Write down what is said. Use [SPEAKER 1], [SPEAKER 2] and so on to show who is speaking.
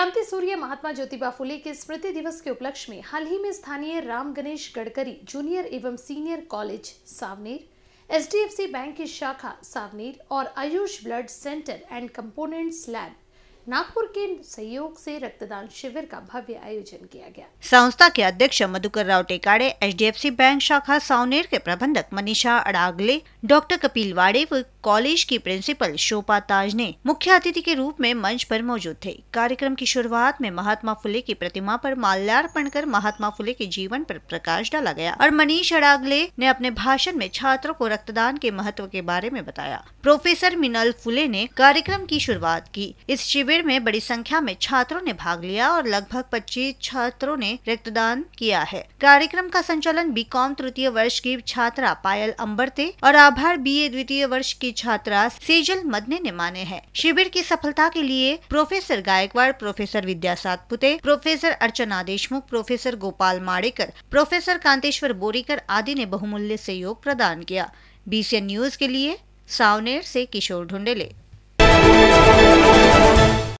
[SPEAKER 1] क्रांति सूर्य महात्मा ज्योतिबा फुले के स्मृति दिवस के उपलक्ष्य में हाल ही में स्थानीय राम गणेश गडकरी जूनियर एवं senior college Saoner H bank की शाखा सावनेर और Ayush blood centre and components lab Nagpur के सहयोग से रक्तदान शिविर का भव्य आयोजन किया गया
[SPEAKER 2] संस्था के अध्यक्ष मधुकर राव टेकाड़े एच बैंक शाखा सावनेर के प्रबंधक मनीषा अड़ागले डॉक्टर कपिल वाड़े व कॉलेज की प्रिंसिपल शोपा ताज ने मुख्य अतिथि के रूप में मंच पर मौजूद थे कार्यक्रम की शुरुआत में महात्मा फुले की प्रतिमा पर माल्यार्पण कर महात्मा फुले के जीवन पर प्रकाश डाला गया और मनीष अड़ागले ने अपने भाषण में छात्रों को रक्तदान के महत्व के बारे में बताया प्रोफेसर मिनल फुले ने कार्यक्रम की शुरुआत की इस शिविर शिविर में बड़ी संख्या में छात्रों ने भाग लिया और लगभग 25 छात्रों ने रक्तदान किया है कार्यक्रम का संचालन बी कॉम तृतीय वर्ष की छात्रा पायल अम्बरते और आभार बी ए द्वितीय वर्ष की छात्रा सेजल मदने ने माने हैं शिविर की सफलता के लिए professor Gaikwad professor Vidya Satpute professor Archana Deshmukh professor Gopal Madekar professor Kanteshwar Borikar आदि ने बहुमूल्य सहयोग प्रदान किया बीसीएन न्यूज के लिए सावनेर से किशोर ढूंढेले